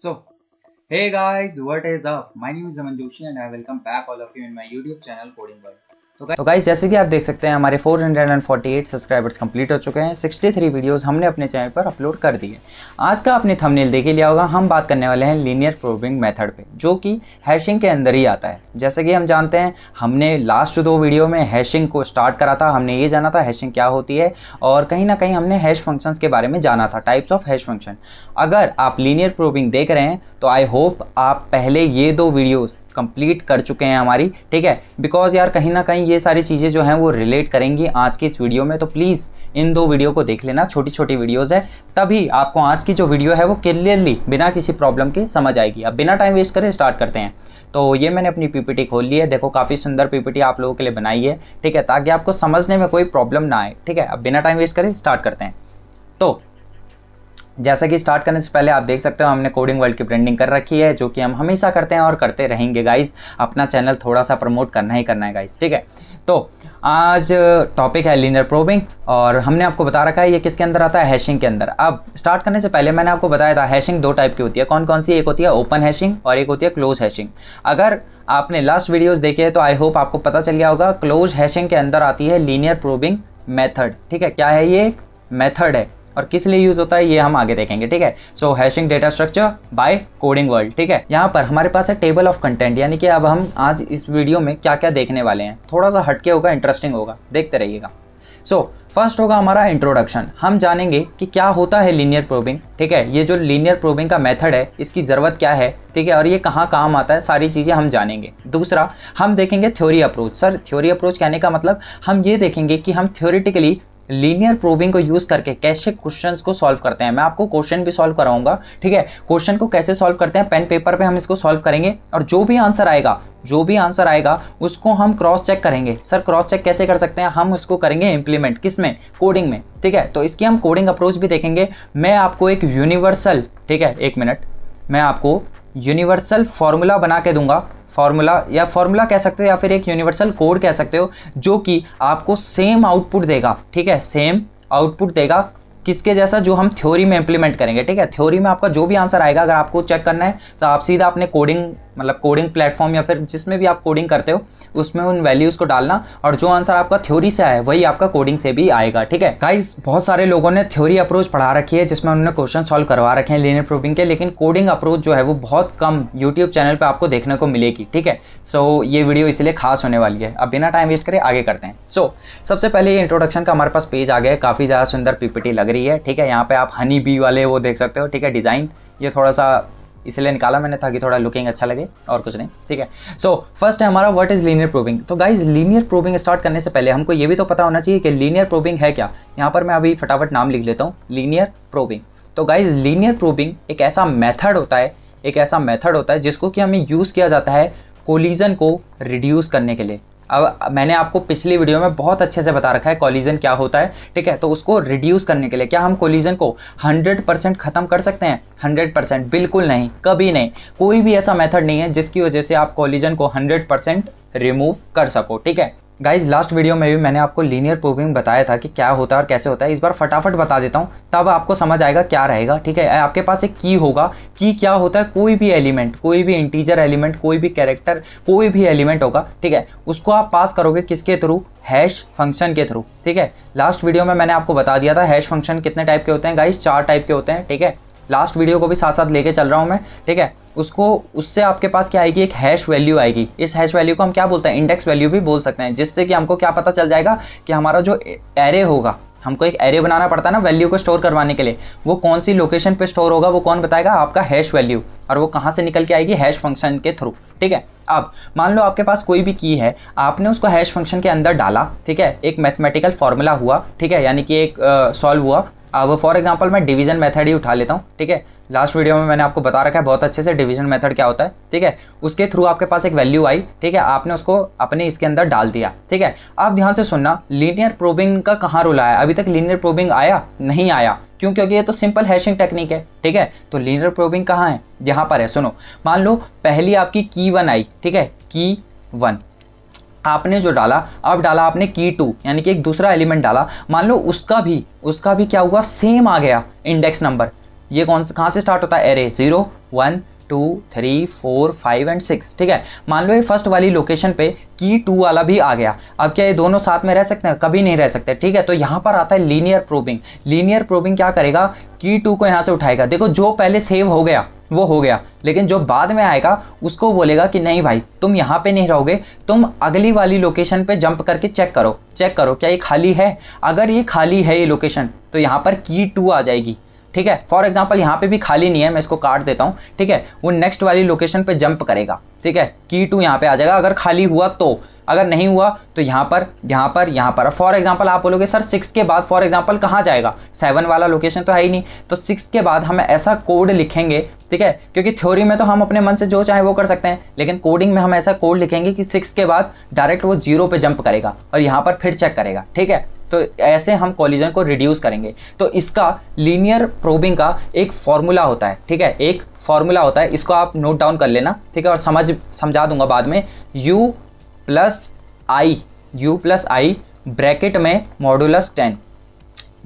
So, hey guys, what is up? My name is Aman Joshi and I welcome back all of you in my YouTube channel Coding World. तो guys जैसे कि आप देख सकते हैं हमारे 448 subscribers complete हो चुके हैं 63 वीडियोस हमने अपने चैनल पर अपलोड कर दिए आज का आपने थंबनेल देख लिया होगा हम बात करने वाले हैं लीनियर प्रोबिंग मेथड पे जो कि हैशिंग के अंदर ही आता है जैसे कि हम जानते हैं हमने लास्ट दो वीडियो में हैशिंग को स्टार्ट करा था हमने ये जाना था हैशिंग क्या होती है और कहीं ना कहीं हमने हैश फंक्शन के बारे में जाना था टाइप्स ऑफ हैश फंक्शन अगर आप लीनियर प्रोबिंग देख रहे हैं तो आई होप आप पहले ये दो वीडियोज़ कंप्लीट कर चुके हैं हमारी ठीक है बिकॉज यार कहीं ना कहीं ये सारी चीज़ें जो हैं वो रिलेट करेंगी आज की इस वीडियो में तो प्लीज़ इन दो वीडियो को देख लेना छोटी छोटी वीडियोज़ है तभी आपको आज की जो वीडियो है वो क्लियरली बिना किसी प्रॉब्लम के समझ आएगी अब बिना टाइम वेस्ट करें स्टार्ट करते हैं तो ये मैंने अपनी पीपीटी खोल ली है देखो काफ़ी सुंदर पीपीटी आप लोगों के लिए बनाई है ठीक है ताकि आपको समझने में कोई प्रॉब्लम ना आए ठीक है अब बिना टाइम वेस्ट करें स्टार्ट करते हैं तो जैसा कि स्टार्ट करने से पहले आप देख सकते हो हमने कोडिंग वर्ल्ड की ब्रांडिंग कर रखी है जो कि हम हमेशा करते हैं और करते रहेंगे गाइस अपना चैनल थोड़ा सा प्रमोट करना ही करना है गाइस ठीक है तो आज टॉपिक है लीनियर प्रोबिंग और हमने आपको बता रखा है ये किसके अंदर आता है हैशिंग के अंदर अब स्टार्ट करने से पहले मैंने आपको बताया था हैशिंग दो टाइप की होती है कौन कौन सी एक होती है ओपन हैशिंग और एक होती है क्लोज हैशिंग अगर आपने लास्ट वीडियोस देखे हैं तो आई होप आपको पता चल गया होगा क्लोज हैशिंग के अंदर आती है लीनियर प्रोबिंग मैथड ठीक है क्या है ये मेथड है और किस लिए यूज होता है ये हम आगे देखेंगे ठीक है so hashing data structure by coding world ठीक है यहाँ पर हमारे पास है टेबल ऑफ कंटेंट यानी कि अब हम आज इस वीडियो में क्या क्या देखने वाले हैं थोड़ा सा हटके होगा इंटरेस्टिंग होगा देखते रहिएगा सो so, फर्स्ट होगा हमारा इंट्रोडक्शन हम जानेंगे कि क्या होता है लीनियर प्रोबिंग ठीक है ये जो लीनियर प्रोबिंग का मेथड है इसकी ज़रूरत क्या है ठीक है और ये कहाँ काम आता है सारी चीज़ें हम जानेंगे दूसरा हम देखेंगे theory approach sir theory approach कहने का मतलब हम ये देखेंगे कि हम थ्योरिटिकली लीनियर प्रूविंग को यूज़ करके कैसे क्वेश्चन को सॉल्व करते हैं मैं आपको क्वेश्चन भी सॉल्व कराऊंगा ठीक है क्वेश्चन को कैसे सॉल्व करते हैं पेन पेपर पे हम इसको सॉल्व करेंगे और जो भी आंसर आएगा जो भी आंसर आएगा उसको हम क्रॉस चेक करेंगे सर क्रॉस चेक कैसे कर सकते हैं हम उसको करेंगे इंप्लीमेंट किस में कोडिंग में ठीक है तो इसकी हम कोडिंग अप्रोच भी देखेंगे मैं आपको एक यूनिवर्सल ठीक है एक मिनट मैं आपको यूनिवर्सल फॉर्मूला बना के दूंगा फार्मूला या फार्मूला कह सकते हो या फिर एक यूनिवर्सल कोड कह सकते हो जो कि आपको सेम आउटपुट देगा ठीक है सेम आउटपुट देगा किसके जैसा जो हम थ्योरी में इंप्लीमेंट करेंगे ठीक है थ्योरी में आपका जो भी आंसर आएगा अगर आपको चेक करना है तो आप सीधा अपने कोडिंग मतलब कोडिंग प्लेटफॉर्म या फिर जिसमें भी आप कोडिंग करते हो उसमें उन वैल्यूज़ को डालना और जो आंसर आपका थ्योरी से आया वही आपका कोडिंग से भी आएगा ठीक है गाइस बहुत सारे लोगों ने थ्योरी अप्रोच पढ़ा रखी है जिसमें उन्होंने क्वेश्चन सॉल्व करवा रखे हैं लेनर प्रूविंग के लेकिन कोडिंग अप्रोच जो है वो बहुत कम यूट्यूब चैनल पर आपको देखने को मिलेगी ठीक है सो so, ये वीडियो इसलिए खास होने वाली है अब बिना टाइम वेस्ट करें आगे करते हैं सो so, सबसे पहले ये इंट्रोडक्शन का हमारे पास पेज आ गया है काफ़ी ज़्यादा सुंदर पीपीटी लग रही है ठीक है यहाँ पे आप हनी बी वाले वो देख सकते हो ठीक है डिज़ाइन ये थोड़ा सा इसलिए निकाला मैंने ताकि थोड़ा लुकिंग अच्छा लगे और कुछ नहीं ठीक है सो फर्स्ट है हमारा वट इज़ लीनियर प्रूविंग तो गाइज लीनियर प्रूविंग स्टार्ट करने से पहले हमको ये भी तो पता होना चाहिए कि लीनियर प्रूविंग है क्या यहाँ पर मैं अभी फटाफट नाम लिख लेता हूँ लीनियर प्रूविंग तो गाइज लीनियर प्रूविंग एक ऐसा मैथड होता है एक ऐसा मेथड होता है जिसको कि हमें यूज़ किया जाता है कोलिजन को रिड्यूस करने के लिए अब मैंने आपको पिछली वीडियो में बहुत अच्छे से बता रखा है कोलिजन क्या होता है ठीक है तो उसको रिड्यूस करने के लिए क्या हम कोलिजन को 100 परसेंट ख़त्म कर सकते हैं 100 परसेंट बिल्कुल नहीं कभी नहीं कोई भी ऐसा मेथड नहीं है जिसकी वजह से आप कोलिजन को 100 परसेंट रिमूव कर सको ठीक है गाइज लास्ट वीडियो में भी मैंने आपको लीनियर प्रूविंग बताया था कि क्या होता है और कैसे होता है इस बार फटाफट बता देता हूँ तब आपको समझ आएगा क्या रहेगा ठीक है आपके पास एक की होगा की क्या होता है कोई भी एलिमेंट कोई भी इंटीजर एलिमेंट कोई भी कैरेक्टर कोई भी एलिमेंट होगा ठीक है उसको आप पास करोगे किसके थ्रू हैश फंक्शन के थ्रू ठीक है लास्ट वीडियो में मैंने आपको बता दिया था हैश फंक्शन कितने टाइप के होते हैं गाइज चार टाइप के होते हैं ठीक है लास्ट वीडियो को भी साथ साथ लेके चल रहा हूँ मैं ठीक है उसको उससे आपके पास क्या आएगी एक हैश वैल्यू आएगी इस हैश वैल्यू को हम क्या बोलते हैं इंडेक्स वैल्यू भी बोल सकते हैं जिससे कि हमको क्या पता चल जाएगा कि हमारा जो एरे होगा हमको एक एरे बनाना पड़ता है ना वैल्यू को स्टोर करवाने के लिए वो कौन सी लोकेशन पे स्टोर होगा वो कौन बताएगा आपका हैश वैल्यू और वो कहाँ से निकल के आएगी हैश फंक्शन के थ्रू ठीक है अब मान लो आपके पास कोई भी की है आपने उसको हैश फंक्शन के अंदर डाला ठीक है एक मैथमेटिकल फॉर्मूला हुआ ठीक है यानी कि एक सॉल्व हुआ अब फॉर एग्जांपल मैं डिवीजन मेथड ही उठा लेता हूँ ठीक है लास्ट वीडियो में मैंने आपको बता रखा है बहुत अच्छे से डिवीजन मेथड क्या होता है ठीक है उसके थ्रू आपके पास एक वैल्यू आई ठीक है आपने उसको अपने इसके अंदर डाल दिया ठीक है आप ध्यान से सुनना लीनियर प्रोबिंग का कहाँ रोल आया अभी तक लीनियर प्रोबिंग आया नहीं आया क्यों क्योंकि ये तो सिंपल हैशिंग टेक्निक है ठीक है तो लीनियर प्रोबिंग कहाँ है यहाँ पर है सुनो मान लो पहली आपकी की वन आई ठीक है की वन आपने जो डाला अब डाला आपने की टू यानी कि एक दूसरा एलिमेंट डाला मान लो उसका भी उसका भी क्या हुआ सेम आ गया इंडेक्स नंबर ये कौन से कहाँ से स्टार्ट होता है array zero one two three four five and six ठीक है मान लो ये फर्स्ट वाली लोकेशन पे की टू वाला भी आ गया अब क्या ये दोनों साथ में रह सकते हैं कभी नहीं रह सकते ठीक है तो यहाँ पर आता है लीनियर प्रोबिंग लीनियर प्रोबिंग क्या करेगा की टू को यहाँ से उठाएगा देखो जो पहले सेव हो गया वो हो गया लेकिन जो बाद में आएगा उसको बोलेगा कि नहीं भाई तुम यहाँ पे नहीं रहोगे तुम अगली वाली लोकेशन पे जंप करके चेक करो चेक करो क्या ये खाली है अगर ये खाली है ये लोकेशन तो यहाँ पर की टू आ जाएगी ठीक है फॉर एग्जाम्पल यहाँ पे भी खाली नहीं है मैं इसको काट देता हूँ ठीक है वो नेक्स्ट वाली लोकेशन पे जंप करेगा ठीक है की टू यहाँ पे आ जाएगा अगर खाली हुआ तो अगर नहीं हुआ तो यहाँ पर यहाँ पर यहाँ पर फॉर एग्जाम्पल आप बोलोगे सर सिक्स के बाद फॉर एग्जाम्पल कहाँ जाएगा सेवन वाला लोकेशन तो है ही नहीं तो सिक्स के बाद हम ऐसा कोड लिखेंगे ठीक है क्योंकि थ्योरी में तो हम अपने मन से जो चाहे वो कर सकते हैं लेकिन कोडिंग में हम ऐसा कोड लिखेंगे कि सिक्स के बाद डायरेक्ट वो जीरो पे जंप करेगा और यहाँ पर फिर चेक करेगा ठीक है तो ऐसे हम कॉलिजन को रिड्यूस करेंगे तो इसका लीनियर प्रोबिंग का एक फॉर्मूला होता है ठीक है एक फॉर्मूला होता है इसको आप नोट डाउन कर लेना ठीक है और समझ समझा दूंगा बाद में u plus i u plus i bracket में मॉडुलस टेन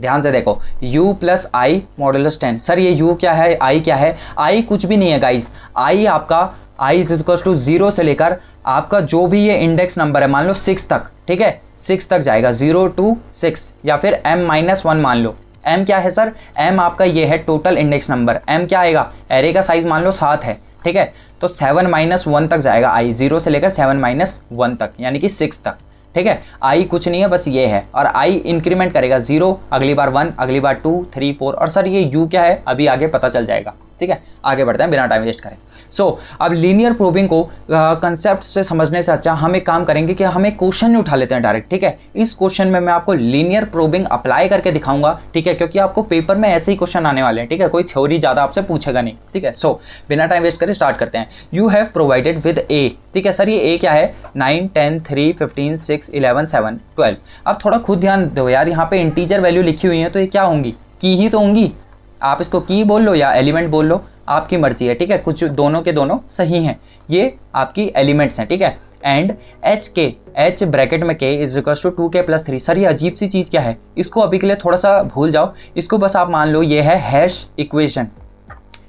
ध्यान से देखो u plus i modulus ten sir ये u क्या है i क्या है i कुछ भी नहीं है गाइज i आपका i इजिकल्स टू जीरो से लेकर आपका जो भी ये इंडेक्स नंबर है मान लो सिक्स तक ठीक है सिक्स तक जाएगा जीरो टू सिक्स या फिर एम माइनस वन मान लो एम क्या है सर एम आपका ये है टोटल इंडेक्स नंबर एम क्या आएगा एरे का साइज मान लो सात है ठीक है तो सेवन माइनस वन तक जाएगा आई जीरो से लेकर सेवन माइनस वन तक यानी कि सिक्स तक ठीक है आई कुछ नहीं है बस ये है और आई इंक्रीमेंट करेगा जीरो अगली बार वन अगली बार टू थ्री फोर और सर ये यू क्या है अभी आगे पता चल जाएगा ठीक है आगे बढ़ते हैं बिना टाइम वेस्ट करें सो so, अब लीनियर प्रूविंग को कंसेप्ट से समझने से अच्छा हम एक काम करेंगे कि हम एक क्वेश्चन उठा लेते हैं डायरेक्ट ठीक है इस क्वेश्चन में मैं आपको लीनियर प्रूविंग अप्लाई करके दिखाऊंगा ठीक है क्योंकि आपको पेपर में ऐसे ही क्वेश्चन आने वाले हैं ठीक है कोई थ्योरी ज़्यादा आपसे पूछेगा नहीं ठीक है सो so, बिना टाइम वेस्ट करें स्टार्ट करते हैं you have provided with a ठीक है सर ये ए क्या है nine ten three fifteen six eleven seven twelve अब थोड़ा खुद ध्यान दो यार यहाँ पे इंटीजर वैल्यू लिखी हुई है तो ये क्या होंगी की ही तो होंगी आप इसको की बोल लो या एलिमेंट बोल लो आपकी मर्जी है ठीक है कुछ दोनों के दोनों सही हैं ये आपकी एलिमेंट्स हैं ठीक है and h k h bracket में k is equal to two k plus three sir ये अजीब सी चीज़ क्या है इसको अभी के लिए थोड़ा सा भूल जाओ इसको बस आप मान लो ये है हैश इक्वेशन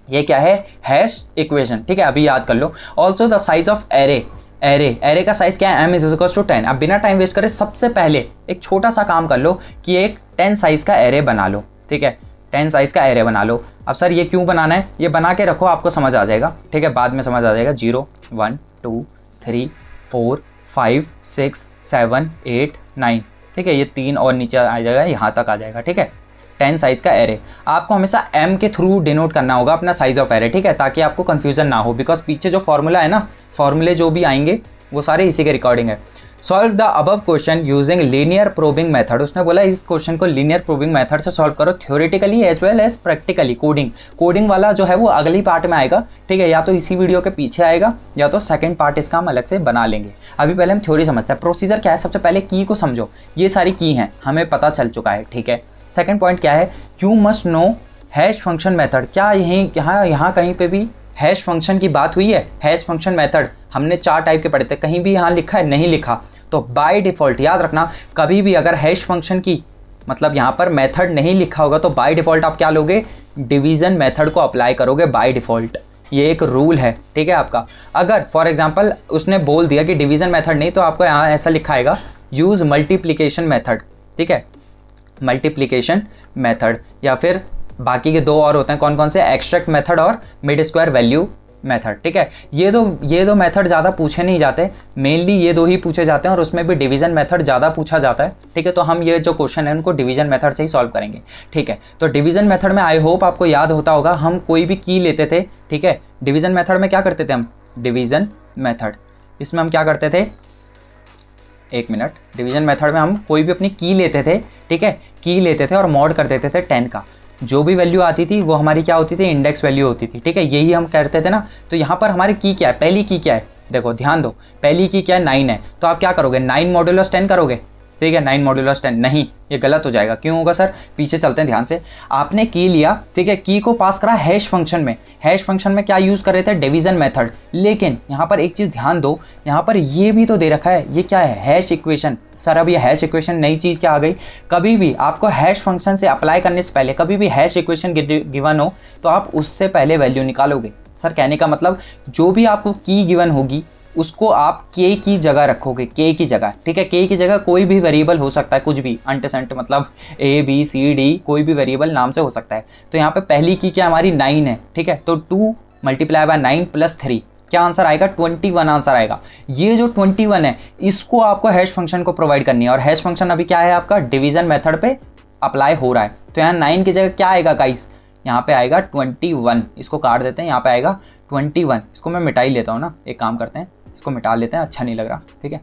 ये क्या है हैश इक्वेशन ठीक है अभी याद कर लो also the size of array array array का साइज क्या है m is equal to ten अब बिना टाइम वेस्ट करे सबसे पहले एक छोटा सा काम कर लो कि एक टेन साइज का एरे बना लो ठीक है टेन साइज़ का एरे बना लो अब सर ये क्यों बनाना है ये बना के रखो आपको समझ आ जाएगा ठीक है बाद में समझ आ जाएगा zero one two three four five six seven eight nine ठीक है ये तीन और नीचे आ जाएगा यहाँ तक आ जाएगा ठीक है टेन साइज़ का एरे आपको हमेशा एम के थ्रू डिनोट करना होगा अपना साइज़ ऑफ एरे ठीक है ताकि आपको कन्फ्यूज़न ना हो बिकॉज पीछे जो फॉर्मूला है ना फॉर्मूले जो भी आएंगे वो सारे इसी के रिकॉर्डिंग है solve the above question using linear probing method उसने बोला इस क्वेश्चन को लीनियर प्रोबिंग मेथड से सॉल्व करो theoretically as well as practically coding coding वाला जो है वो अगली पार्ट में आएगा ठीक है या तो इसी वीडियो के पीछे आएगा या तो सेकंड पार्ट इसका हम अलग से बना लेंगे अभी पहले हम थ्योरी समझते हैं प्रोसीजर क्या है सबसे पहले की को समझो ये सारी की हैं हमें पता चल चुका है ठीक है सेकेंड पॉइंट क्या है you must know hash function method क्या यहीं यहाँ यहाँ कहीं पर भी हैश फंक्शन की बात हुई है हैश फंक्शन मेथड हमने चार टाइप के पढ़े थे कहीं भी यहाँ लिखा है नहीं लिखा तो बाय डिफ़ॉल्ट याद रखना कभी भी अगर हैश फंक्शन की मतलब यहाँ पर मेथड नहीं लिखा होगा तो बाय डिफ़ॉल्ट आप क्या लोगे डिवीज़न मेथड को अप्लाई करोगे बाय डिफ़ॉल्ट ये एक रूल है ठीक है आपका अगर फॉर एग्जाम्पल उसने बोल दिया कि डिवीज़न मेथड नहीं तो आपको यहाँ ऐसा लिखा आएगा यूज़ मल्टीप्लीकेशन मेथड ठीक है मल्टीप्लीकेशन मेथड या फिर बाकी के दो और होते हैं कौन कौन से एक्स्ट्रैक्ट मेथड और मिड स्क्वायर वैल्यू मेथड ठीक है ये दो ये दो मेथड ज़्यादा पूछे नहीं जाते मेनली ये दो ही पूछे जाते हैं और उसमें भी डिवीजन मेथड ज़्यादा पूछा जाता है ठीक है तो हम ये जो क्वेश्चन है उनको डिवीजन मेथड से ही सॉल्व करेंगे ठीक है तो डिवीजन मेथड में आई होप आपको याद होता होगा हम कोई भी की लेते थे ठीक है डिवीजन मेथड में क्या करते थे हम डिवीजन मेथड इसमें हम क्या करते थे एक मिनट डिवीजन मेथड में हम कोई भी अपनी की लेते थे ठीक है की लेते थे और मॉड कर देते थे टेन का जो भी वैल्यू आती थी वो हमारी क्या होती थी इंडेक्स वैल्यू होती थी ठीक है यही हम करते थे ना तो यहाँ पर हमारी की क्या है पहली की क्या है देखो ध्यान दो पहली की क्या है नाइन है तो आप क्या करोगे नाइन मॉड्यूलस टेन करोगे ठीक है नाइन मॉड्यूलर टेन नहीं ये गलत हो जाएगा क्यों होगा सर पीछे चलते हैं ध्यान से आपने की लिया ठीक है की को पास करा हैश फंक्शन में हैश फंक्शन में क्या यूज़ कर रहे थे डिवीजन मेथड लेकिन यहाँ पर एक चीज़ ध्यान दो यहाँ पर ये भी तो दे रखा है ये क्या है हैश इक्वेशन सर अब ये हैश इक्वेशन नई चीज़ क्या आ गई कभी भी आपको हैश फंक्शन से अप्लाई करने से पहले कभी भी हैश इक्वेशन गिवन हो तो आप उससे पहले वैल्यू निकालोगे सर कहने का मतलब जो भी आपको की गिवन होगी उसको आप के की जगह रखोगे के की जगह ठीक है के की जगह कोई भी वेरिएबल हो सकता है कुछ भी अंटसेंट मतलब ए बी सी डी कोई भी वेरिएबल नाम से हो सकता है तो यहाँ पे पहली की क्या हमारी नाइन है ठीक है तो two multiply by nine plus three क्या आंसर आएगा ट्वेंटी वन आंसर आएगा ये जो ट्वेंटी वन है इसको आपको हैश फंक्शन को प्रोवाइड करनी है और हैश फंक्शन अभी क्या है आपका डिवीजन मेथड पे अप्लाई हो रहा है तो यहाँ नाइन की जगह क्या आएगा काइस यहाँ पे आएगा ट्वेंटी वन इसको काट देते हैं यहाँ पे आएगा ट्वेंटी वन इसको मैं मिटाई लेता हूँ ना एक काम करते हैं इसको मिटा लेते हैं अच्छा नहीं लग रहा ठीक है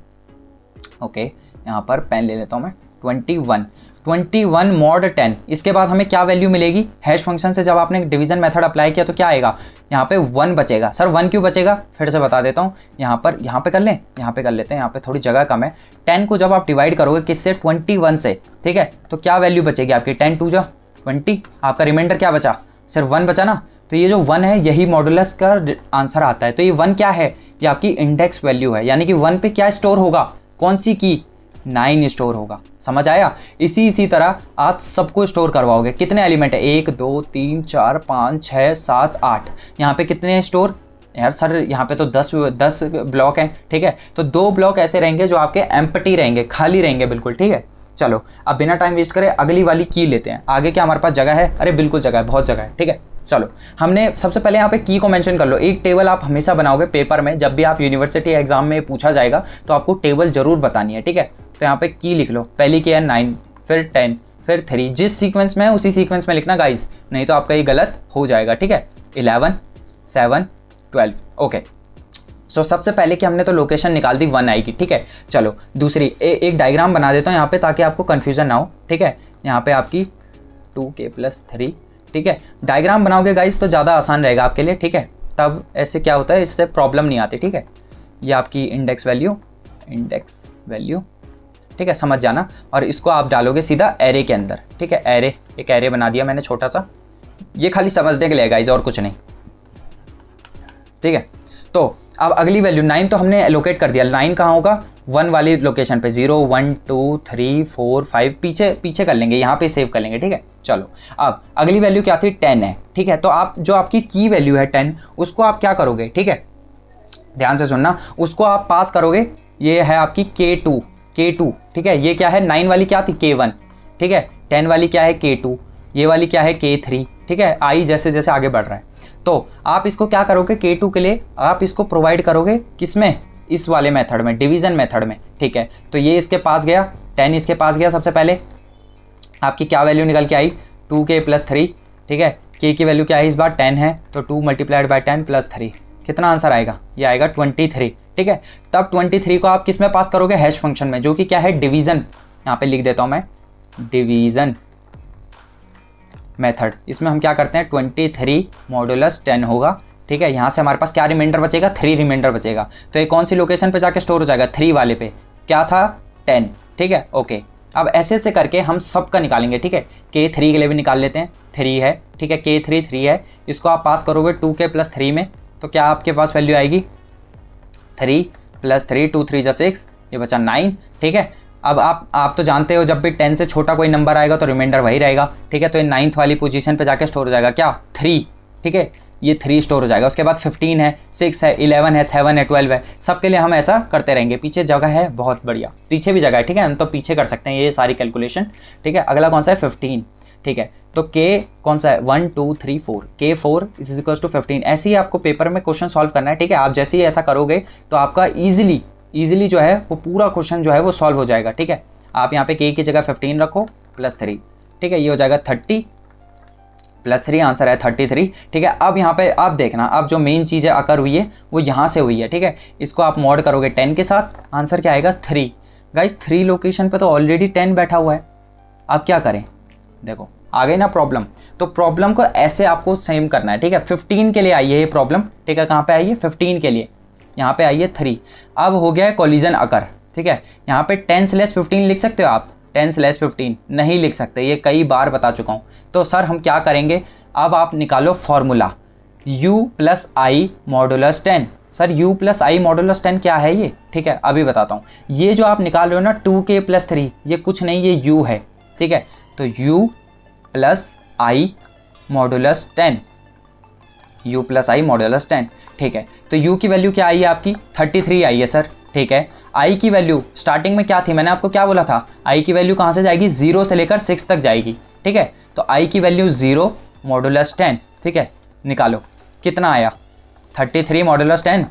ओके यहाँ पर पेन ले लेता हूँ मैं twenty one twenty one mod ten इसके बाद हमें क्या वैल्यू मिलेगी हैश फंक्शन से जब आपने डिवीजन मेथड अप्लाई किया तो क्या आएगा यहाँ पे वन बचेगा सर वन क्यों बचेगा फिर से बता देता हूँ यहाँ पर यहाँ पे कर लें यहाँ पे कर लेते हैं यहाँ पे थोड़ी जगह कम है टेन को जब आप डिवाइड करोगे किससे ट्वेंटी वन से ठीक है तो क्या वैल्यू बचेगी आपकी टेन टू जो ट्वेंटी आपका रिमाइंडर क्या बचा सर वन बचा ना तो ये जो वन है यही मॉडुलस का आंसर आता है तो ये वन क्या है ये आपकी इंडेक्स वैल्यू है यानी कि वन पे क्या स्टोर होगा कौन सी की नाइन स्टोर होगा समझ आया इसी इसी तरह आप सबको स्टोर करवाओगे कितने एलिमेंट है एक दो तीन चार पाँच छः सात आठ यहाँ पे कितने स्टोर यार सर यहाँ पे तो दस दस ब्लॉक हैं ठीक है तो दो ब्लॉक ऐसे रहेंगे जो आपके एम्पटी रहेंगे खाली रहेंगे बिल्कुल ठीक है चलो अब बिना टाइम वेस्ट करें अगली वाली की लेते हैं आगे क्या हमारे पास जगह है अरे बिल्कुल जगह है बहुत जगह है ठीक है चलो हमने सबसे पहले यहाँ पे की को मेंशन कर लो एक टेबल आप हमेशा बनाओगे पेपर में जब भी आप यूनिवर्सिटी एग्जाम में पूछा जाएगा तो आपको टेबल जरूर बतानी है ठीक है तो यहाँ पे की लिख लो पहली की है नाइन फिर टेन फिर थ्री जिस सीक्वेंस में है उसी सीक्वेंस में लिखना गाइज नहीं तो आपका ये गलत हो जाएगा ठीक है eleven seven twelve okay so so, सबसे पहले कि हमने तो लोकेशन निकाल दी वन आई की ठीक है चलो दूसरी ए, एक डायग्राम बना देता हूँ यहाँ पे ताकि आपको कन्फ्यूजन ना हो ठीक है यहाँ पे आपकी टू के प्लस थ्री ठीक है डायग्राम बनाओगे गाइज तो ज़्यादा आसान रहेगा आपके लिए ठीक है तब ऐसे क्या होता है इससे प्रॉब्लम नहीं आती ठीक है ये आपकी इंडेक्स वैल्यू इंडेक्स वैल्यू ठीक है समझ जाना और इसको आप डालोगे सीधा एरे के अंदर ठीक है एरे एक एरे बना दिया मैंने छोटा सा ये खाली समझने के लिए गाइज और कुछ नहीं ठीक है तो अब अगली वैल्यू नाइन तो हमने एलोकेट कर दिया नाइन कहाँ होगा वन वाली लोकेशन पे zero one two three four five पीछे पीछे कर लेंगे यहाँ पे सेव कर लेंगे ठीक है चलो अब अगली वैल्यू क्या थी टेन है ठीक है तो आप जो आपकी की वैल्यू है टेन उसको आप क्या करोगे ठीक है ध्यान से सुनना उसको आप पास करोगे ये है आपकी के टू के टू ठीक है ये क्या है नाइन वाली क्या थी के वन ठीक है टेन वाली क्या है के टू ये वाली क्या है के थ्री ठीक है आई जैसे जैसे आगे बढ़ रहा है तो आप इसको क्या करोगे के टू के लिए आप इसको प्रोवाइड करोगे किसमें इस वाले मेथड में डिवीजन मेथड में ठीक है तो ये इसके पास गया टेन इसके पास गया सबसे पहले आपकी क्या वैल्यू निकल के आई टू के प्लस थ्री ठीक है के की वैल्यू क्या है इस बार टेन है तो two multiplied by ten plus three कितना आंसर आएगा ये आएगा ट्वेंटी थ्री ठीक है तब ट्वेंटी थ्री को आप किस में पास करोगे हैश फंक्शन में जो कि क्या है डिवीज़न यहाँ पे लिख देता हूँ मैं डिवीज़न मेथड इसमें हम क्या करते हैं ट्वेंटी थ्री मॉडुलस टेन होगा ठीक है यहाँ से हमारे पास क्या रिमाइंडर बचेगा थ्री रिमाइंडर बचेगा तो ये कौन सी लोकेशन पे जाके स्टोर हो जाएगा थ्री वाले पे क्या था टेन ठीक है ओके अब ऐसे ऐसे करके हम सब का निकालेंगे ठीक है के थ्री के लिए भी निकाल लेते हैं थ्री है ठीक है के थ्री थ्री है इसको आप पास करोगे टू के प्लस थ्री में तो क्या आपके पास वैल्यू आएगी three plus three two three जा सिक्स ये बचा नाइन ठीक है अब आप आप तो जानते हो जब भी टेन से छोटा कोई नंबर आएगा तो रिमाइंडर वही रहेगा ठीक है तो ये नाइन्थ वाली पोजीशन पे जाके स्टोर हो जाएगा क्या थ्री ठीक है ये थ्री स्टोर हो जाएगा उसके बाद फिफ्टीन है सिक्स है इलेवन है सेवन है ट्वेल्व है सबके लिए हम ऐसा करते रहेंगे पीछे जगह है बहुत बढ़िया पीछे भी जगह है ठीक है हम तो पीछे कर सकते हैं ये सारी कैलकुलेशन ठीक है अगला कौन सा है फिफ्टीन ठीक है तो के कौन सा है one two three four k four is equal to fifteen ऐसे ही आपको पेपर में क्वेश्चन सॉल्व करना है ठीक है आप जैसे ही ऐसा करोगे तो आपका ईजिली ईजिली जो है वो पूरा क्वेश्चन जो है वो सॉल्व हो जाएगा ठीक है आप यहाँ पे के की जगह फिफ्टीन रखो प्लस थ्री ठीक है ये हो जाएगा थर्टी प्लस थ्री आंसर है थर्टी थ्री ठीक है अब यहाँ पे आप देखना अब जो मेन चीज़ें आकर हुई है वो यहाँ से हुई है ठीक है इसको आप मॉड करोगे टेन के साथ आंसर क्या आएगा थ्री गाइज थ्री लोकेशन पे तो ऑलरेडी टेन बैठा हुआ है आप क्या करें देखो आ गई ना प्रॉब्लम तो प्रॉब्लम को ऐसे आपको सेम करना है ठीक है फिफ्टीन के लिए आइए ये प्रॉब्लम ठीक है कहाँ पर आइए फिफ्टीन के लिए यहाँ पे आई है थ्री अब हो गया है कॉलिजन अकर ठीक है यहाँ पे टेन स्लेस फिफ्टीन लिख सकते हो आप टेन स्लेस फिफ्टीन नहीं लिख सकते ये कई बार बता चुका हूँ तो सर हम क्या करेंगे अब आप निकालो formula u plus i modulus ten sir u plus i modulus ten क्या है ये ठीक है अभी बताता हूँ ये जो आप निकाल रहे हो ना टू के प्लस थ्री ये कुछ नहीं ये यू है ठीक है तो u plus i modulus ten u plus i modulus ten ठीक है तो यू की वैल्यू क्या आई है आपकी थर्टी थ्री आई है सर ठीक है आई की वैल्यू स्टार्टिंग में क्या थी मैंने आपको क्या बोला था आई की वैल्यू कहाँ से जाएगी जीरो से लेकर सिक्स तक जाएगी ठीक है तो आई की वैल्यू जीरो मॉडुलस टेन ठीक है निकालो कितना आया थर्टी थ्री मॉडुलस टेन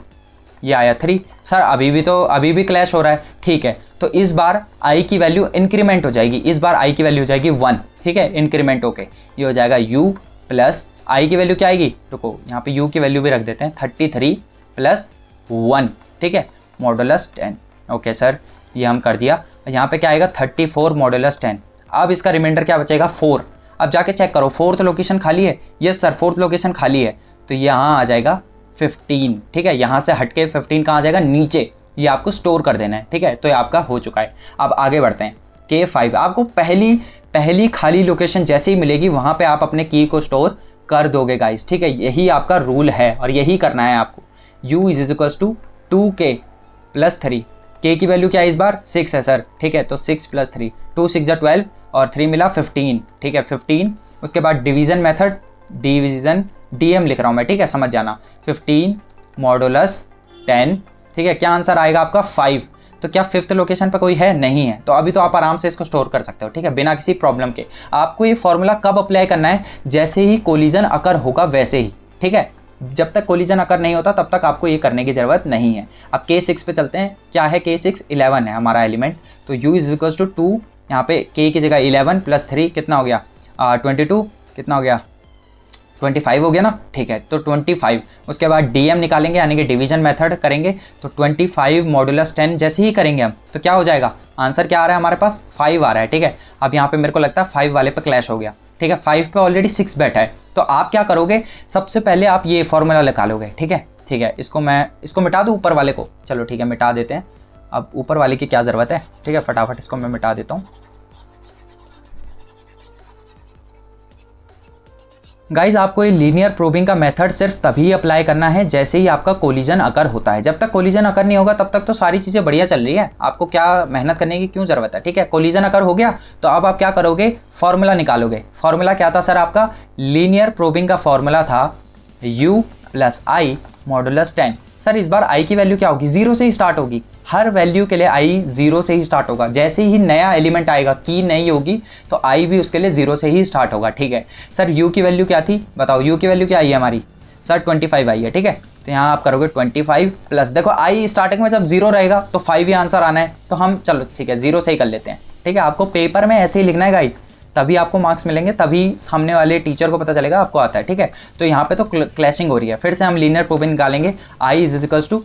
ये आया थ्री सर अभी भी तो अभी भी क्लैश हो रहा है ठीक है तो इस बार आई की वैल्यू इंक्रीमेंट हो जाएगी इस बार आई की वैल्यू हो जाएगी वन ठीक है इंक्रीमेंट ओके ये हो जाएगा यू प्लस आई की वैल्यू क्या आएगी रुको यहाँ पे यू की वैल्यू भी रख देते हैं थर्टी थ्री प्लस वन ठीक है मॉडलस टेन ओके सर ये हम कर दिया यहाँ पे क्या आएगा थर्टी फोर मॉडलस टेन अब इसका रिमाइंडर क्या बचेगा फोर अब जाके चेक करो फोर्थ लोकेशन खाली है यस सर फोर्थ लोकेशन खाली है तो यहाँ आ जाएगा फिफ्टीन ठीक है यहाँ से हटके फिफ्टीन कहाँ आ जाएगा नीचे ये आपको स्टोर कर देना है ठीक है तो ये आपका हो चुका है अब आगे बढ़ते हैं के फाइव आपको पहली पहली खाली लोकेशन जैसे ही मिलेगी वहाँ पे आप अपने की को स्टोर कर दोगे गाइस ठीक है यही आपका रूल है और यही करना है आपको u is is equal to two k plus three k की वैल्यू क्या है इस बार सिक्स है सर ठीक है तो six plus three two six जो ट्वेल्व और थ्री मिला फिफ्टीन ठीक है फिफ्टीन उसके बाद डिवीजन मेथड डिवीजन डीएम लिख रहा हूँ मैं ठीक है समझ जाना फिफ्टीन मॉडोलस टेन ठीक है क्या आंसर आएगा आपका फाइव तो क्या फिफ्थ लोकेशन पर कोई है नहीं है तो अभी तो आप आराम से इसको स्टोर कर सकते हो ठीक है बिना किसी प्रॉब्लम के आपको ये फॉर्मूला कब अप्लाई करना है जैसे ही कोलिजन अकर होगा वैसे ही ठीक है जब तक कोलिजन अकर नहीं होता तब तक आपको ये करने की ज़रूरत नहीं है अब के सिक्स पे चलते हैं क्या है के सिक्स इलेवन है हमारा एलिमेंट तो u is equal to two यहाँ पे के की जगह इलेवन प्लस थ्री कितना हो गया ट्वेंटी uh, टू कितना हो गया ट्वेंटी फाइव हो गया ना ठीक है तो ट्वेंटी फाइव उसके बाद डी एम निकालेंगे यानी कि डिवीजन मेथड करेंगे तो ट्वेंटी फाइव मॉडुलस टेन जैसे ही करेंगे हम तो क्या हो जाएगा आंसर क्या आ रहा है हमारे पास फाइव आ रहा है ठीक है अब यहाँ पे मेरे को लगता है फाइव वाले पे क्लैश हो गया ठीक है फाइव पे ऑलरेडी सिक्स बैठा है तो आप क्या करोगे सबसे पहले आप ये फॉर्मूला निकालोगे ठीक है ठीक है इसको मैं इसको मिटा दूँ ऊपर वाले को चलो ठीक है मिटा देते हैं अब ऊपर वाले की क्या ज़रूरत है ठीक है फटाफट इसको मैं मिटा देता हूँ गाइज आपको ये लीनियर प्रोबिंग का मेथड सिर्फ तभी अप्लाई करना है जैसे ही आपका कोलिजन अकर होता है जब तक कोलिजन अकर नहीं होगा तब तक तो सारी चीज़ें बढ़िया चल रही है आपको क्या मेहनत करने की क्यों ज़रूरत है ठीक है कोलिजन अकर हो गया तो अब आप क्या करोगे फॉर्मूला निकालोगे फॉर्मूला क्या था सर आपका लीनियर प्रोबिंग का फॉर्मूला था u plus i modulus ten sir इस बार आई की वैल्यू क्या होगी जीरो से ही स्टार्ट होगी हर वैल्यू के लिए आई जीरो से ही स्टार्ट होगा जैसे ही नया एलिमेंट आएगा की नहीं होगी तो आई भी उसके लिए जीरो से ही स्टार्ट होगा ठीक है सर यू की वैल्यू क्या थी बताओ यू की वैल्यू क्या आई है हमारी सर ट्वेंटी फाइव आई है ठीक है तो यहाँ आप करोगे ट्वेंटी फाइव प्लस देखो आई स्टार्टिंग में जब जीरो रहेगा तो फाइव ही आंसर आना है तो हम चलो ठीक है जीरो से ही कर लेते हैं ठीक है आपको पेपर में ऐसे ही लिखना है गाइज़ तभी आपको मार्क्स मिलेंगे तभी सामने वाले टीचर को पता चलेगा आपको आता है ठीक है तो यहाँ पे तो क्लैशिंग हो रही है फिर से हम लीनियर प्रूफ निकालेंगे i is equals to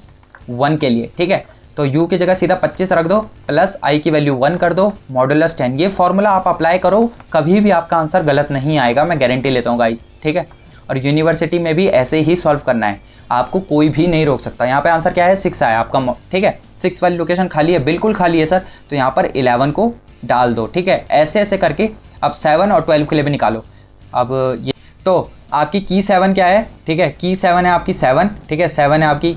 one के लिए ठीक है तो u की जगह सीधा 25 रख दो प्लस i की वैल्यू 1 कर दो मॉडुलस 10 ये फॉर्मूला आप अप्लाई करो कभी भी आपका आंसर गलत नहीं आएगा मैं गारंटी लेता हूँ गाइस ठीक है और यूनिवर्सिटी में भी ऐसे ही सॉल्व करना है आपको कोई भी नहीं रोक सकता यहाँ पे आंसर क्या है सिक्स आया आपका ठीक है सिक्स वाली लोकेशन खाली है बिल्कुल खाली है सर तो यहाँ पर इलेवन को डाल दो ठीक है ऐसे ऐसे करके अब सेवन और ट्वेल्व के लिए भी निकालो अब ये तो आपकी की सेवन क्या है ठीक है की सेवन है आपकी सेवन ठीक है सेवन है आपकी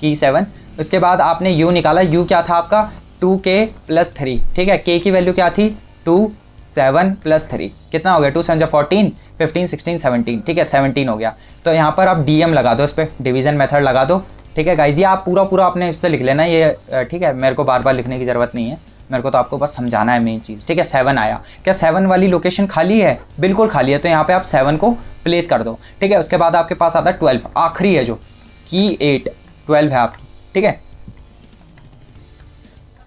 की सेवन उसके बाद आपने यू निकाला यू क्या था आपका टू के प्लस थ्री ठीक है के की वैल्यू क्या थी टू सेवन प्लस थ्री कितना हो गया टू सेवन जो फोर्टीन फिफ्टीन सिक्सटीन सेवनटीन ठीक है सेवनटीन हो गया तो यहाँ पर आप डी एम लगा दो इस पर डिवीजन मेथड लगा दो ठीक है गाइज ये आप पूरा पूरा अपने इससे लिख लेना ये ठीक है मेरे को बार बार लिखने की ज़रूरत नहीं है मेरे को तो आपको बस समझाना है मेन चीज़ ठीक है सेवन आया क्या सेवन वाली लोकेशन खाली है बिल्कुल खाली है तो यहाँ पे आप सेवन को प्लेस कर दो ठीक है उसके बाद आपके पास आता है ट्वेल्व आखिरी है जो की एट ट्वेल्व है आपकी ठीक है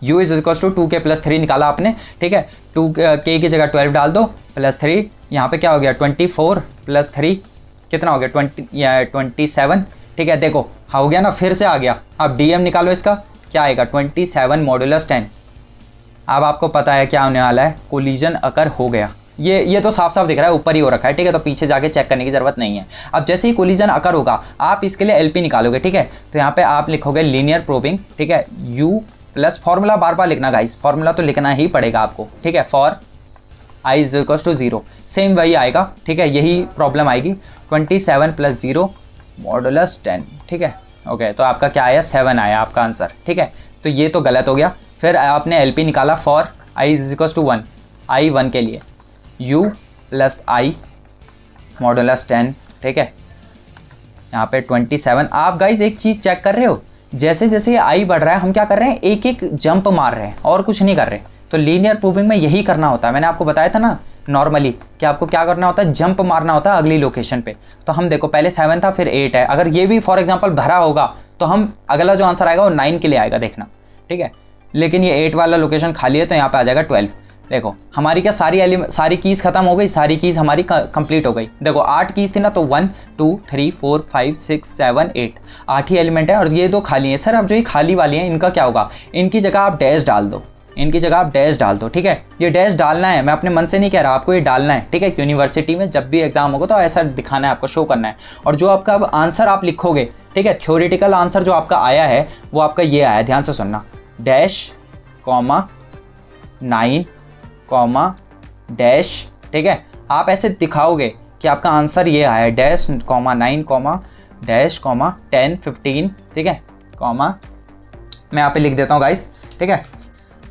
u is equal to two k plus three निकाला आपने ठीक है टू के uh, की जगह ट्वेल्व डाल दो प्लस थ्री यहाँ पे क्या हो गया ट्वेंटी फोर प्लस थ्री कितना हो गया ट्वेंटी ट्वेंटी सेवन ठीक है देखो हाँ हो गया ना फिर से आ गया अब डी एम निकालो इसका क्या आएगा ट्वेंटी सेवन मॉड्यूलस टेन अब आपको पता है क्या होने वाला है कोलिजन अकर हो गया ये ये तो साफ साफ दिख रहा है ऊपर ही हो रखा है ठीक है तो पीछे जाके चेक करने की ज़रूरत नहीं है अब जैसे ही कोलिजन अकर होगा आप इसके लिए एलपी निकालोगे ठीक है तो यहाँ पे आप लिखोगे लीनियर प्रोबिंग ठीक है यू प्लस फॉर्मूला बार बार लिखना गाइस फॉर्मूला तो लिखना ही पड़ेगा आपको ठीक है for i is equal to zero same वही आएगा ठीक है यही प्रॉब्लम आएगी twenty seven plus zero modulus ten ठीक है ओके तो आपका क्या आया सेवन आया आपका आंसर ठीक है तो ये तो गलत हो गया फिर आपने एल निकाला for i is equal to one i one के लिए u plus i modulus ten ठीक है यहाँ पे ट्वेंटी सेवन आप गाइज एक चीज़ चेक कर रहे हो जैसे जैसे आई बढ़ रहा है हम क्या कर रहे हैं एक एक जंप मार रहे हैं और कुछ नहीं कर रहे तो लीनियर प्रूविंग में यही करना होता है मैंने आपको बताया था ना नॉर्मली कि आपको क्या करना होता है जंप मारना होता है अगली लोकेशन पे तो हम देखो पहले सेवन था फिर एट है अगर ये भी फॉर एग्जाम्पल भरा होगा तो हम अगला जो आंसर आएगा वो नाइन के लिए आएगा देखना ठीक है लेकिन ये एट वाला लोकेशन खाली है तो यहाँ पर आ जाएगा ट्वेल्व देखो हमारी क्या सारी एलिमेंट सारी कीज़ खत्म हो गई सारी कीज़ हमारी कंप्लीट हो गई देखो आठ कीज़ थी ना तो one two three four five six seven eight आठ ही एलिमेंट है और ये दो खाली हैं सर अब जो ये खाली वाली हैं इनका क्या होगा इनकी जगह आप डैश डाल दो इनकी जगह आप डैश डाल दो ठीक है ये डैश डालना है मैं अपने मन से नहीं कह रहा आपको ये डालना है ठीक है यूनिवर्सिटी में जब भी एग्जाम होगा तो ऐसा दिखाना है आपको शो करना है और जो आपका अब आंसर आप लिखोगे ठीक है थ्योरिटिकल आंसर जो आपका आया है वो आपका ये आया ध्यान से सुनना dash comma nine comma dash ठीक है आप ऐसे दिखाओगे कि आपका आंसर ये आया dash comma nine comma dash comma ten fifteen ठीक है कॉमा मैं यहाँ पे लिख देता हूँ गाइस ठीक है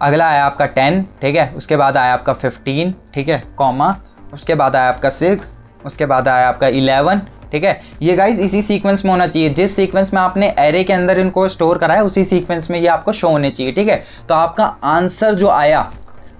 अगला आया आपका टेन ठीक है उसके बाद आया आपका फिफ्टीन ठीक है कॉमा उसके बाद आया आपका सिक्स उसके बाद आया आपका इलेवन ठीक है ये गाइज इसी सीक्वेंस में होना चाहिए जिस सीक्वेंस में आपने एरे के अंदर इनको स्टोर कराया उसी सीक्वेंस में ये आपको शो होने चाहिए ठीक है तो आपका आंसर जो आया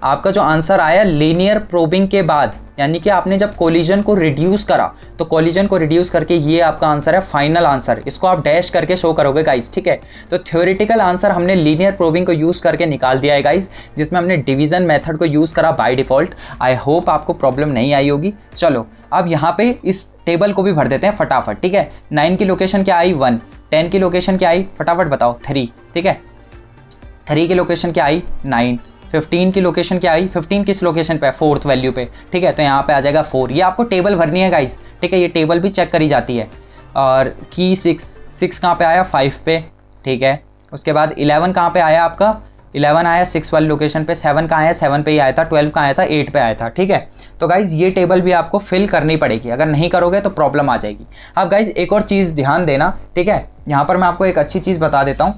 आपका जो आंसर आया लीनियर प्रोबिंग के बाद यानी कि आपने जब कोलिजन को रिड्यूस करा तो कोलिजन को रिड्यूस करके ये आपका आंसर है फाइनल आंसर इसको आप डैश करके शो करोगे गाइस ठीक है तो थ्योरिटिकल आंसर हमने लीनियर प्रोबिंग को यूज़ करके निकाल दिया है गाइस जिसमें हमने डिवीजन मेथड को यूज़ करा बाय डिफ़ॉल्ट आई होप आपको प्रॉब्लम नहीं आई होगी चलो अब यहाँ पे इस टेबल को भी भर देते हैं फटाफट ठीक है नाइन की लोकेशन क्या आई वन टेन की लोकेशन क्या आई फटाफट बताओ थ्री ठीक है थ्री की लोकेशन क्या आई नाइन फिफ्टीन की लोकेशन क्या आई फिफ्टीन किस लोकेशन पे फोर्थ वैल्यू पे ठीक है तो यहाँ पे आ जाएगा फोर ये आपको टेबल भरनी है गाइस ठीक है ये टेबल भी चेक करी जाती है और की सिक्स सिक्स कहाँ पे आया फाइव पे ठीक है उसके बाद इलेवन कहाँ पे आया आपका इलेवन आया सिक्स वाली लोकेशन पे सेवन का आया सेवन पे ही आया था ट्वेल्व का आया था एट पे आया था ठीक है तो गाइज़ ये टेबल भी आपको फिल करनी पड़ेगी अगर नहीं करोगे तो प्रॉब्लम आ जाएगी अब गाइज़ एक और चीज़ ध्यान देना ठीक है यहाँ पर मैं आपको एक अच्छी चीज़ बता देता हूँ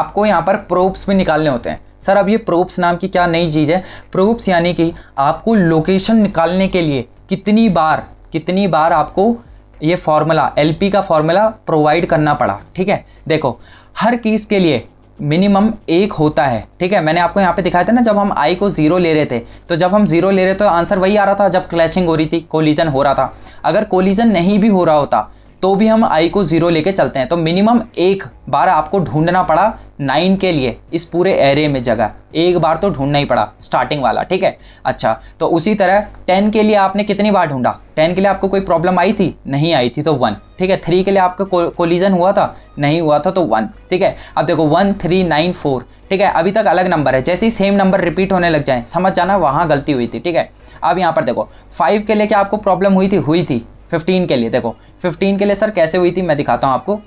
आपको यहाँ पर प्रोब्स भी निकालने होते हैं सर अब ये प्रोप्स नाम की क्या नई चीज़ है प्रोप्स यानी कि आपको लोकेशन निकालने के लिए कितनी बार कितनी बार आपको ये फॉर्मूला एल का फॉर्मूला प्रोवाइड करना पड़ा ठीक है देखो हर केस के लिए मिनिमम एक होता है ठीक है मैंने आपको यहाँ पे दिखाया था ना जब हम आई को जीरो ले रहे थे तो जब हम जीरो ले रहे थे तो आंसर वही आ रहा था जब क्लैशिंग हो रही थी कोलिजन हो रहा था अगर कोलिजन नहीं भी हो रहा होता तो भी हम आई को जीरो लेके चलते हैं तो मिनिमम एक बार आपको ढूंढना पड़ा नाइन के लिए इस पूरे एरे में जगह एक बार तो ढूंढना ही पड़ा स्टार्टिंग वाला ठीक है अच्छा तो उसी तरह टेन के लिए आपने कितनी बार ढूंढा टेन के लिए आपको कोई प्रॉब्लम आई थी नहीं आई थी तो वन ठीक है थ्री के लिए आपका को, कोलिजन हुआ था नहीं हुआ था तो वन ठीक है अब देखो वन थ्री नाइन फोर ठीक है अभी तक अलग नंबर है जैसे ही सेम नंबर रिपीट होने लग जाए समझ जाना वहाँ गलती हुई थी ठीक है अब यहाँ पर देखो फाइव के लिए क्या आपको प्रॉब्लम हुई थी हुई थी फिफ्टीन के लिए देखो फिफ्टीन के लिए सर कैसे हुई थी मैं दिखाता हूँ आपको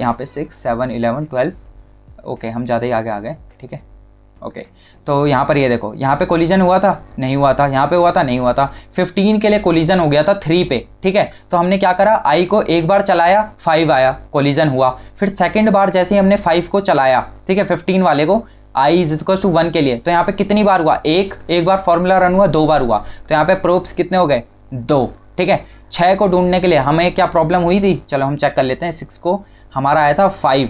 यहाँ पे six seven eleven twelve okay हम ज़्यादा ही आगे आ गए ठीक है ओके तो यहाँ पर ये यह देखो यहाँ पे कोलिजन हुआ था नहीं हुआ था यहाँ पे हुआ था नहीं हुआ था 15 के लिए कोलिजन हो गया था थ्री पे ठीक है तो हमने क्या करा आई को एक बार चलाया फाइव आया कोलिजन हुआ फिर सेकेंड बार जैसे ही हमने फाइव को चलाया ठीक है फिफ्टीन वाले को i is equal to one के लिए तो यहाँ पे कितनी बार हुआ एक एक बार फॉर्मूला रन हुआ दो बार हुआ तो यहाँ पे प्रोप्स कितने हो गए दो ठीक है छः को ढूंढने के लिए हमें क्या प्रॉब्लम हुई थी चलो हम चेक कर लेते हैं सिक्स को हमारा आया था फाइव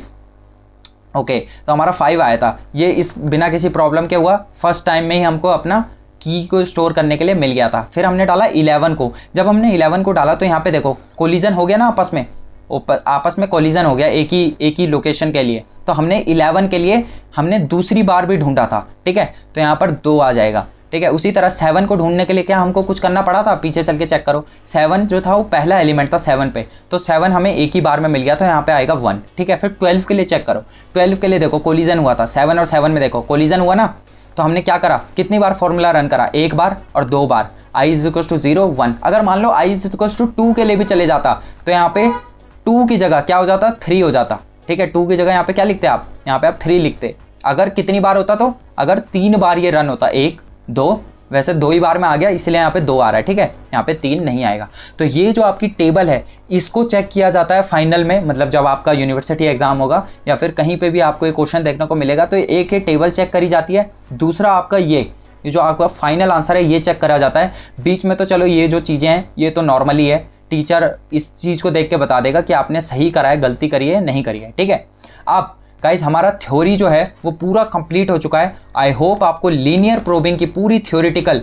ओके okay, तो हमारा फाइव आया था ये इस बिना किसी प्रॉब्लम के हुआ फर्स्ट टाइम में ही हमको अपना की को स्टोर करने के लिए मिल गया था फिर हमने डाला इलेवन को जब हमने इलेवन को डाला तो यहाँ पे देखो कोलिजन हो गया ना आपस में ऊपर आपस में कोलिजन हो गया एक ही एक ही लोकेशन के लिए तो हमने इलेवन के लिए हमने दूसरी बार भी ढूंढा था ठीक है तो यहाँ पर दो आ जाएगा ठीक है उसी तरह सेवन को ढूंढने के लिए क्या हमको कुछ करना पड़ा था पीछे चल के चेक करो सेवन जो था वो पहला एलिमेंट था सेवन पे तो सेवन हमें एक ही बार में मिल गया तो यहाँ पे आएगा वन ठीक है फिर ट्वेल्व के लिए चेक करो ट्वेल्व के लिए देखो कोलिजन हुआ था सेवन और सेवन में देखो कोलिजन हुआ ना तो हमने क्या करा कितनी बार फॉर्मूला रन करा एक बार और दो बार i is equals to zero one अगर मान लो i is equals to two के लिए भी चले जाता तो यहाँ पे टू की जगह क्या हो जाता थ्री हो जाता ठीक है टू की जगह यहाँ पे क्या लिखते आप यहाँ पे आप थ्री लिखते अगर कितनी बार होता तो अगर तीन बार ये रन होता एक दो वैसे दो ही बार में आ गया इसलिए यहाँ पे दो आ रहा है ठीक है यहाँ पे तीन नहीं आएगा तो ये जो आपकी टेबल है इसको चेक किया जाता है फाइनल में मतलब जब आपका यूनिवर्सिटी एग्जाम होगा या फिर कहीं पे भी आपको ये क्वेश्चन देखने को मिलेगा तो एक ही टेबल चेक करी जाती है दूसरा आपका ये ये जो आपका फाइनल आंसर है ये चेक करा जाता है बीच में तो चलो ये जो चीज़ें हैं ये तो नॉर्मली है टीचर इस चीज़ को देख के बता देगा कि आपने सही करा है गलती करी है नहीं करी है ठीक है अब गाइज हमारा थ्योरी जो है वो पूरा कंप्लीट हो चुका है आई होप आपको लीनियर प्रोबिंग की पूरी थ्योरिटिकल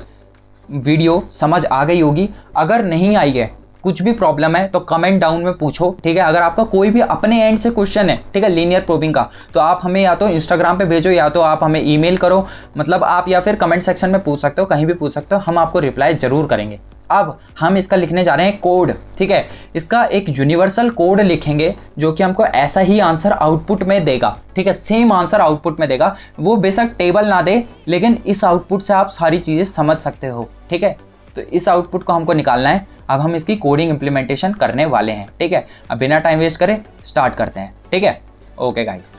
वीडियो समझ आ गई होगी अगर नहीं आई है कुछ भी प्रॉब्लम है तो कमेंट डाउन में पूछो ठीक है अगर आपका कोई भी अपने एंड से क्वेश्चन है ठीक है लीनियर प्रोबिंग का तो आप हमें या तो इंस्टाग्राम पे भेजो या तो आप हमें ईमेल करो मतलब आप या फिर कमेंट सेक्शन में पूछ सकते हो कहीं भी पूछ सकते हो हम आपको रिप्लाई ज़रूर करेंगे अब हम इसका लिखने जा रहे हैं कोड ठीक है इसका एक यूनिवर्सल कोड लिखेंगे जो कि हमको ऐसा ही आंसर आउटपुट में देगा ठीक है सेम आंसर आउटपुट में देगा वो बेशक टेबल ना दे लेकिन इस आउटपुट से आप सारी चीज़ें समझ सकते हो ठीक है तो इस आउटपुट को हमको निकालना है अब हम इसकी कोडिंग इंप्लीमेंटेशन करने वाले हैं ठीक है अब बिना टाइम वेस्ट करें स्टार्ट करते हैं ठीक है ओके गाइस